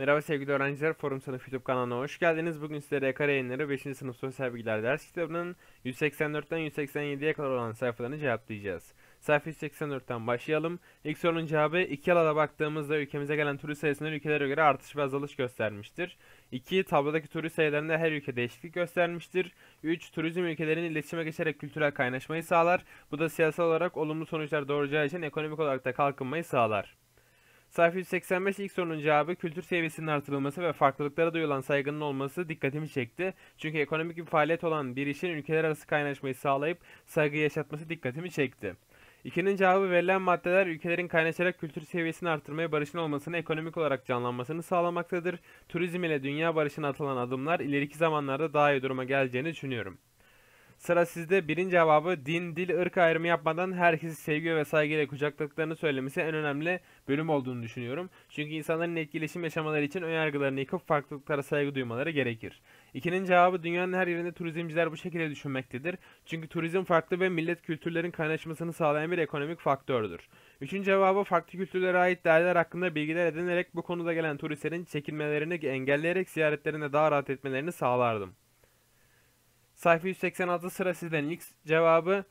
Merhaba sevgili öğrenciler, Forum Sınıf YouTube kanalına hoş geldiniz. Bugün sizlere Ekar Yayınları 5. Sınıf Sosyal Bilgiler ders kitabının 184'ten 187'ye kadar olan sayfalarını cevaplayacağız. Sayfa 184'ten başlayalım. İlk sorunun cevabı 2 alada baktığımızda ülkemize gelen turist sayısının ülkelere göre artış ve azalış göstermiştir. 2. Tablodaki turist sayılarında her ülke değişiklik göstermiştir. 3. Turizm ülkelerin iletişime geçerek kültürel kaynaşmayı sağlar. Bu da siyasal olarak olumlu sonuçlar doğuracağı için ekonomik olarak da kalkınmayı sağlar. Sayfa 185 ilk sorunun cevabı kültür seviyesinin artırılması ve farklılıklara duyulan saygının olması dikkatimi çekti. Çünkü ekonomik bir faaliyet olan bir işin ülkeler arası kaynaşmayı sağlayıp saygı yaşatması dikkatimi çekti. İkinin cevabı verilen maddeler ülkelerin kaynaşarak kültür seviyesini artırmaya barışın olmasını ekonomik olarak canlanmasını sağlamaktadır. Turizm ile dünya barışına atılan adımlar ileriki zamanlarda daha iyi duruma geleceğini düşünüyorum. Sıra sizde birinci cevabı din, dil, ırk ayrımı yapmadan herkesi sevgi ve saygıyla kucakladıklarını söylemesi en önemli bölüm olduğunu düşünüyorum. Çünkü insanların etkileşim yaşamaları için önyargılarını yıkıp farklılıklara saygı duymaları gerekir. İkinin cevabı dünyanın her yerinde turizmciler bu şekilde düşünmektedir. Çünkü turizm farklı ve millet kültürlerin kaynaşmasını sağlayan bir ekonomik faktördür. Üçüncü cevabı farklı kültürlere ait değerler hakkında bilgiler edinerek bu konuda gelen turistlerin çekilmelerini engelleyerek ziyaretlerine daha rahat etmelerini sağlardım. Sayfa 186 sıra sizden ilk cevabı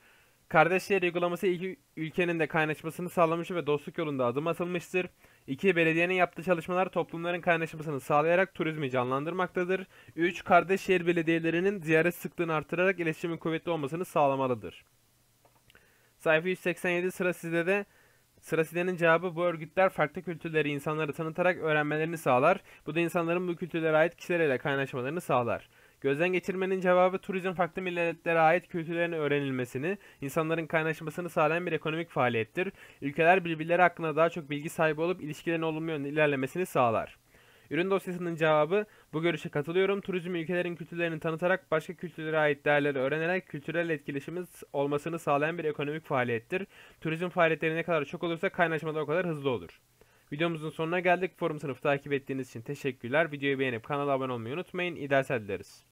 kardeşler uygulaması iki ülkenin de kaynaşmasını sağlamış ve dostluk yolunda adım atılmıştır. İki Belediyenin yaptığı çalışmalar toplumların kaynaşmasını sağlayarak turizmi canlandırmaktadır. Üç Kardeş şehir belediyelerinin ziyaret sıklığını artırarak iletişimin kuvvetli olmasını sağlamalıdır. Sayfa 187 sıra sizde de Sıra sizdenin cevabı bu örgütler farklı kültürleri insanları tanıtarak öğrenmelerini sağlar. Bu da insanların bu kültürlere ait kişilerle kaynaşmalarını sağlar. Gözden geçirmenin cevabı turizm farklı milletlere ait kültürlerin öğrenilmesini, insanların kaynaşmasını sağlayan bir ekonomik faaliyettir. Ülkeler birbirleri hakkında daha çok bilgi sahibi olup ilişkilerin olumlu yönde ilerlemesini sağlar. Ürün dosyasının cevabı bu görüşe katılıyorum. Turizm ülkelerin kültürlerini tanıtarak başka kültürlere ait değerleri öğrenerek kültürel etkileşimiz olmasını sağlayan bir ekonomik faaliyettir. Turizm faaliyetleri ne kadar çok olursa kaynaşma da o kadar hızlı olur. Videomuzun sonuna geldik. Forum sınıfı takip ettiğiniz için teşekkürler. Videoyu beğenip kanala abone olmayı unutmayın. İyi dersler dileriz.